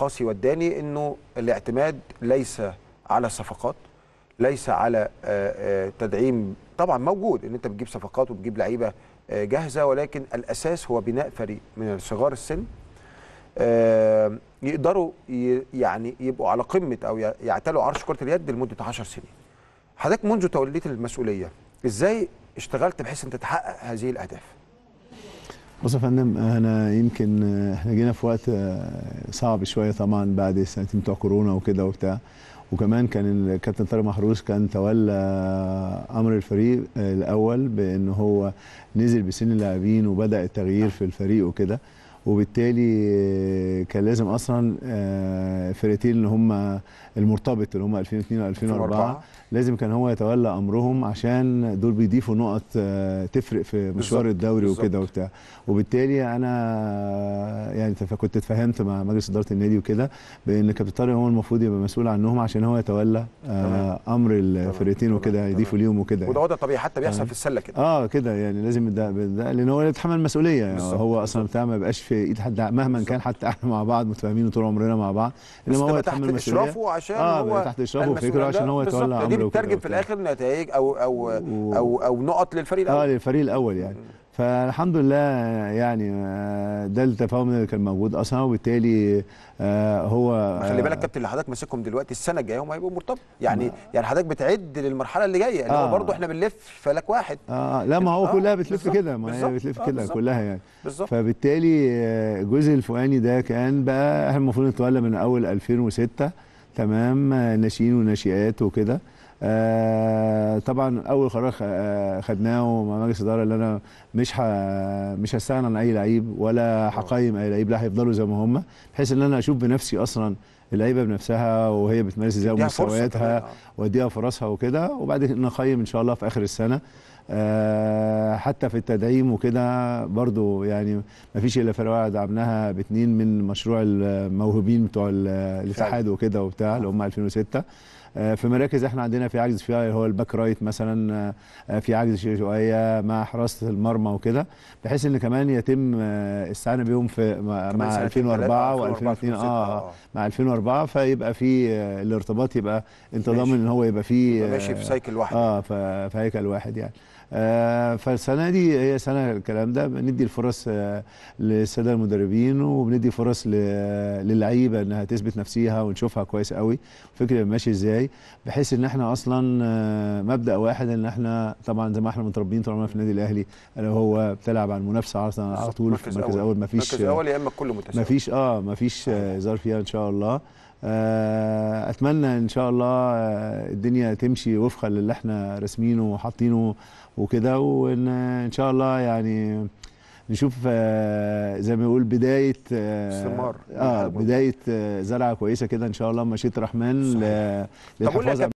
قاسي والداني انه الاعتماد ليس على الصفقات ليس على آه، آه، تدعيم طبعا موجود ان انت بتجيب صفقات وبتجيب لعيبه آه، جاهزه ولكن الاساس هو بناء فريق من صغار السن يقدروا يعني يبقوا على قمه او يعتلوا عرش كره اليد لمده 10 سنين. حضرتك منذ توليت المسؤوليه ازاي اشتغلت بحيث ان تتحقق هذه الاهداف؟ بص يا فندم انا يمكن احنا جينا في وقت آه، صعب شويه طبعا بعد السنتين بتوع كورونا وكده وبتاع وكمان كان الكابتن طارق محروس كان تولى آه، امر الفريق آه، الاول بان هو نزل بسن اللاعبين وبدا التغيير في الفريق وكده وبالتالي آه، كان لازم اصلا الفرقتين آه، اللي هم المرتبط اللي هم 2002 و2004 لازم كان هو يتولى امرهم عشان دول بيضيفوا نقط آه، تفرق في مشوار الدوري وكده وبتاع وبالتالي انا يعني كنت اتفهمت مع مجلس اداره النادي وكده بان كابتن طارق هو المفروض يبقى مسؤول عنهم عشان هو يتولى امر الفرقتين وكده يضيفوا ليهم وكده يعني. وده وضع طبيعي حتى بيحصل في السله كده اه كده يعني لازم ده, ده لان هو اللي يتحمل المسؤوليه يعني هو اصلا بتاع ما يبقاش في يقدرش يتحدى مهما صح. كان حتى احنا مع بعض متفاهمين طول عمرنا مع بعض انما هو يتحمل مسؤوليه اشرافه عشان آه هو تحت اشرافه فكره عشان هو يتولى امره دي بترجم في الاخر نتائج او او او او نقط للفريق الاول اه للفريق الاول يعني فالحمد لله يعني آه، ده التفاهم اللي كان موجود اصلا وبالتالي آه، هو آه، خلي بالك كابتن اللي حضرتك ماسكهم دلوقتي السنه الجايه هم هيبقوا مرتبط يعني يعني حضرتك بتعد للمرحله اللي جايه اللي آه هو برضه احنا بنلف فلك واحد اه لا ما هو آه كلها بتلف كده ما هي بتلف آه كده كلها يعني بالزبط. فبالتالي الجزء الفوقاني ده كان بقى احنا المفروض نتولى من اول 2006 تمام ناشئين وناشئات وكده آه، طبعا اول قرار آه، خدناه مع مجلس الاداره اللي انا مش مش هستغنى عن اي لعيب ولا حقايم اي لعيب لا هيفضلوا زي ما هم بحيث ان انا اشوف بنفسي اصلا اللعيبه بنفسها وهي بتمارس ازاي ومستوياتها آه. واديها فرصها وكده كده نقيم ان شاء الله في اخر السنه آه، حتى في التدعيم وكده برضو يعني ما فيش الا فرقه دعمناها باثنين من مشروع الموهوبين بتوع الاتحاد وكده وبتاع اللي هم 2006 آه، في مراكز احنا عندنا في عجز فيها هو الباك رايت مثلا في عجز شويه مع حراسه المرمى وكده بحيث ان كمان يتم استعانه بيهم في مع 2004 و2002 اه مع 2004 اربعه فيبقى في آه، الارتباط يبقى انت ضامن ان هو يبقى في ماشي في سايكل واحد اه في هيكل واحد يعني آه فالسنه دي هي سنه الكلام ده بندي الفرص آه للساده المدربين وبندي فرص للعيبه انها تثبت نفسيها ونشوفها كويس قوي فكره ماشي ازاي بحيث ان احنا اصلا آه مبدا واحد ان احنا طبعا زي ما احنا متربيين طول عمرنا في النادي الاهلي الا هو بتلعب على المنافسه على طول في المركز الاول مفيش مركز اول يا اما كله متساوي مفيش اه مفيش آه، ظرف آه. يعني فيها ان شاء الله آه، اتمنى ان شاء الله آه، الدنيا تمشي وفقا للي احنا راسمينه وحاطينه وكده وان آه، ان شاء الله يعني نشوف زي ما يقول بدايه استمرار اه بدايه زرعه كويسه كده ان شاء الله مشيت الرحمن لتحفظ